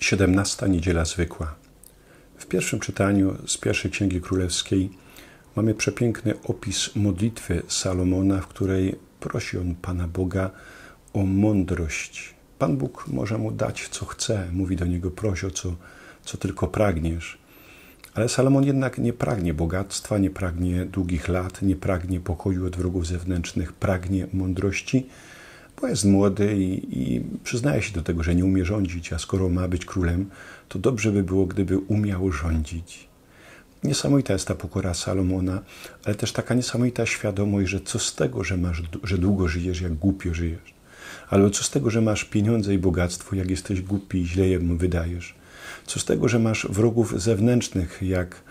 17 Niedziela Zwykła. W pierwszym czytaniu z pierwszej Księgi Królewskiej mamy przepiękny opis modlitwy Salomona, w której prosi on Pana Boga o mądrość. Pan Bóg może mu dać, co chce, mówi do niego, proś o co, co tylko pragniesz. Ale Salomon jednak nie pragnie bogactwa, nie pragnie długich lat, nie pragnie pokoju od wrogów zewnętrznych, pragnie mądrości – bo jest młody i, i przyznaje się do tego, że nie umie rządzić, a skoro ma być królem, to dobrze by było, gdyby umiał rządzić. Niesamowita jest ta pokora Salomona, ale też taka niesamowita świadomość, że co z tego, że, masz, że długo żyjesz, jak głupio żyjesz. Albo co z tego, że masz pieniądze i bogactwo, jak jesteś głupi i źle je wydajesz. Co z tego, że masz wrogów zewnętrznych, jak,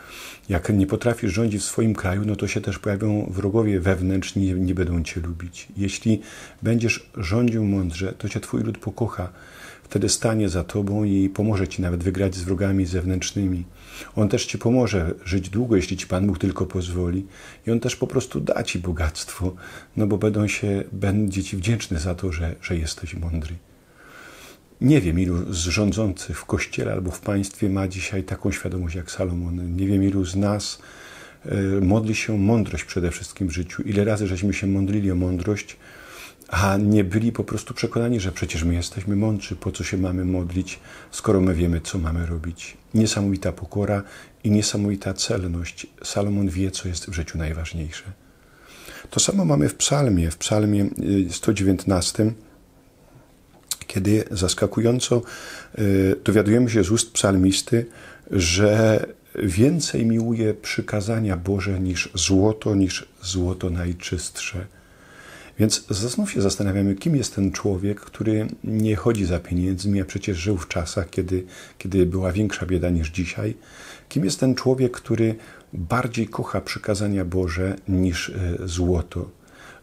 jak nie potrafisz rządzić w swoim kraju, no to się też pojawią wrogowie wewnętrzni, nie, będą cię lubić. Jeśli będziesz rządził mądrze, to cię twój lud pokocha. Wtedy stanie za tobą i pomoże ci nawet wygrać z wrogami zewnętrznymi. On też ci pomoże żyć długo, jeśli ci Pan Bóg tylko pozwoli. I on też po prostu da ci bogactwo, no bo będą się, będzie ci wdzięczny za to, że, że jesteś mądry. Nie wiem, ilu z rządzących w kościele albo w państwie ma dzisiaj taką świadomość jak Salomon. Nie wiem, ilu z nas e, modli się mądrość przede wszystkim w życiu. Ile razy żeśmy się modlili o mądrość, a nie byli po prostu przekonani, że przecież my jesteśmy mądrzy, po co się mamy modlić, skoro my wiemy, co mamy robić. Niesamowita pokora i niesamowita celność. Salomon wie, co jest w życiu najważniejsze. To samo mamy w psalmie, w psalmie 119 y, kiedy zaskakująco y, dowiadujemy się z ust psalmisty, że więcej miłuje przykazania Boże niż złoto, niż złoto najczystsze. Więc znów się zastanawiamy, kim jest ten człowiek, który nie chodzi za pieniędzmi, a przecież żył w czasach, kiedy, kiedy była większa bieda niż dzisiaj. Kim jest ten człowiek, który bardziej kocha przykazania Boże niż y, złoto?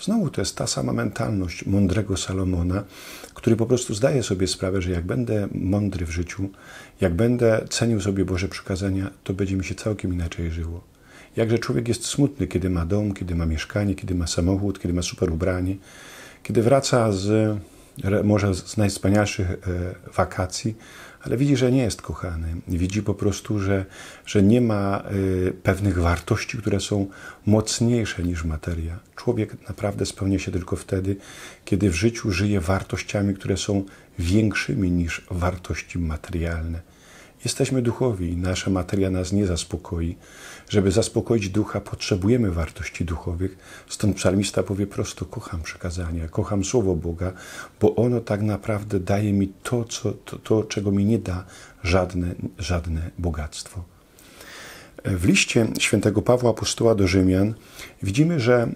Znowu to jest ta sama mentalność mądrego Salomona, który po prostu zdaje sobie sprawę, że jak będę mądry w życiu, jak będę cenił sobie Boże przykazania, to będzie mi się całkiem inaczej żyło. Jakże człowiek jest smutny, kiedy ma dom, kiedy ma mieszkanie, kiedy ma samochód, kiedy ma super ubranie, kiedy wraca z może z najwspanialszych e, wakacji, ale widzi, że nie jest kochany. Widzi po prostu, że, że nie ma y, pewnych wartości, które są mocniejsze niż materia. Człowiek naprawdę spełnia się tylko wtedy, kiedy w życiu żyje wartościami, które są większymi niż wartości materialne. Jesteśmy duchowi, nasza materia nas nie zaspokoi. Żeby zaspokoić ducha, potrzebujemy wartości duchowych. Stąd psalmista powie prosto: Kocham przekazania, kocham słowo Boga, bo ono tak naprawdę daje mi to, co, to, to czego mi nie da żadne, żadne bogactwo. E, w liście świętego Pawła Apostoła do Rzymian widzimy, że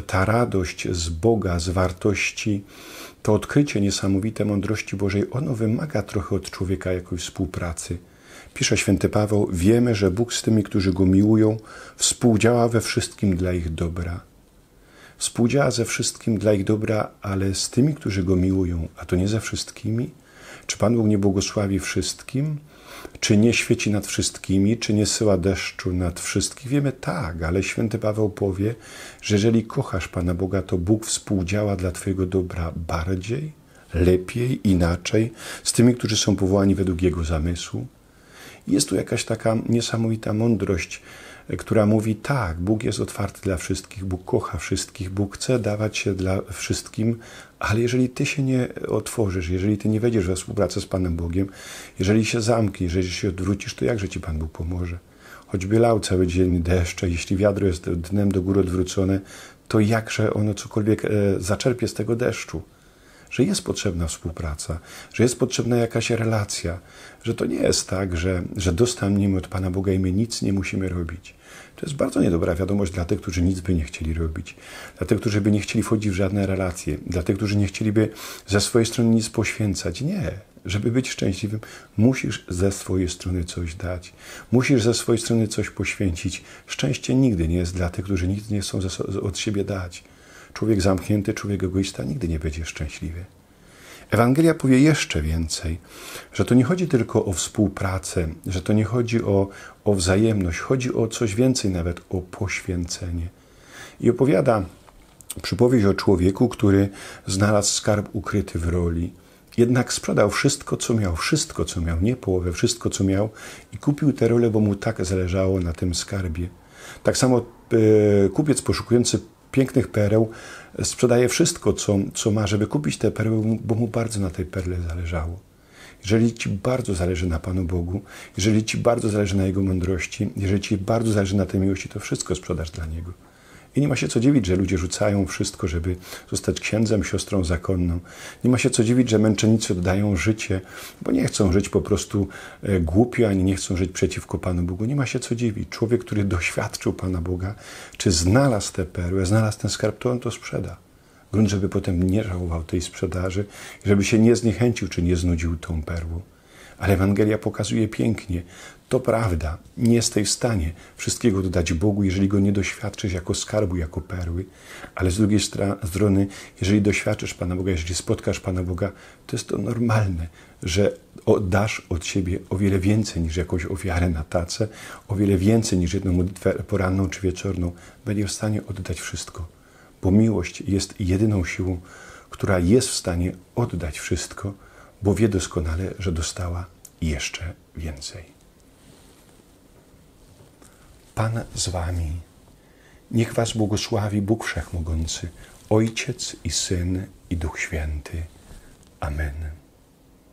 ta radość z Boga, z wartości, to odkrycie niesamowite mądrości Bożej, ono wymaga trochę od człowieka jakiejś współpracy. Pisze święty Paweł, wiemy, że Bóg z tymi, którzy Go miłują, współdziała we wszystkim dla ich dobra. Współdziała ze wszystkim dla ich dobra, ale z tymi, którzy Go miłują, a to nie ze wszystkimi – czy Pan Bóg nie błogosławi wszystkim? Czy nie świeci nad wszystkimi? Czy nie syła deszczu nad wszystkich? Wiemy tak, ale święty Paweł powie, że jeżeli kochasz Pana Boga, to Bóg współdziała dla Twojego dobra bardziej, lepiej, inaczej z tymi, którzy są powołani według Jego zamysłu. Jest tu jakaś taka niesamowita mądrość, która mówi tak, Bóg jest otwarty dla wszystkich, Bóg kocha wszystkich, Bóg chce dawać się dla wszystkim, ale jeżeli ty się nie otworzysz, jeżeli ty nie wejdziesz we współpracę z Panem Bogiem, jeżeli się zamkniesz, jeżeli się odwrócisz, to jakże ci Pan Bóg pomoże? Choćby lał cały dzień deszcze, jeśli wiadro jest dnem do góry odwrócone, to jakże ono cokolwiek e, zaczerpie z tego deszczu? że jest potrzebna współpraca, że jest potrzebna jakaś relacja, że to nie jest tak, że, że dostaniemy od Pana Boga i my nic nie musimy robić. To jest bardzo niedobra wiadomość dla tych, którzy nic by nie chcieli robić, dla tych, którzy by nie chcieli wchodzić w żadne relacje, dla tych, którzy nie chcieliby ze swojej strony nic poświęcać. Nie. Żeby być szczęśliwym, musisz ze swojej strony coś dać, musisz ze swojej strony coś poświęcić. Szczęście nigdy nie jest dla tych, którzy nic nie chcą od siebie dać. Człowiek zamknięty, człowiek egoista nigdy nie będzie szczęśliwy. Ewangelia powie jeszcze więcej, że to nie chodzi tylko o współpracę, że to nie chodzi o, o wzajemność, chodzi o coś więcej, nawet o poświęcenie. I opowiada przypowieść o człowieku, który znalazł skarb ukryty w roli. Jednak sprzedał wszystko, co miał, wszystko, co miał, nie połowę, wszystko, co miał i kupił tę rolę, bo mu tak zależało na tym skarbie. Tak samo e, kupiec poszukujący pięknych pereł sprzedaje wszystko, co, co ma, żeby kupić te perły, bo mu bardzo na tej perle zależało. Jeżeli Ci bardzo zależy na Panu Bogu, jeżeli Ci bardzo zależy na Jego mądrości, jeżeli Ci bardzo zależy na tej miłości, to wszystko sprzedasz dla Niego. I nie ma się co dziwić, że ludzie rzucają wszystko, żeby zostać księdzem, siostrą zakonną. Nie ma się co dziwić, że męczennicy oddają życie, bo nie chcą żyć po prostu e, głupio, ani nie chcą żyć przeciwko Panu Bogu. Nie ma się co dziwić. Człowiek, który doświadczył Pana Boga, czy znalazł tę perłę, znalazł ten skarb, to on to sprzeda. Grunt, żeby potem nie żałował tej sprzedaży, żeby się nie zniechęcił, czy nie znudził tą perłą. Ale Ewangelia pokazuje pięknie, to prawda, nie jesteś w stanie wszystkiego dodać Bogu, jeżeli go nie doświadczysz jako skarbu, jako perły, ale z drugiej strony, jeżeli doświadczysz Pana Boga, jeżeli spotkasz Pana Boga, to jest to normalne, że oddasz od siebie o wiele więcej niż jakąś ofiarę na tacę, o wiele więcej niż jedną modlitwę poranną czy wieczorną. Będziesz w stanie oddać wszystko, bo miłość jest jedyną siłą, która jest w stanie oddać wszystko bo wie doskonale, że dostała jeszcze więcej. Pan z wami. Niech was błogosławi Bóg Wszechmogący, Ojciec i Syn i Duch Święty. Amen.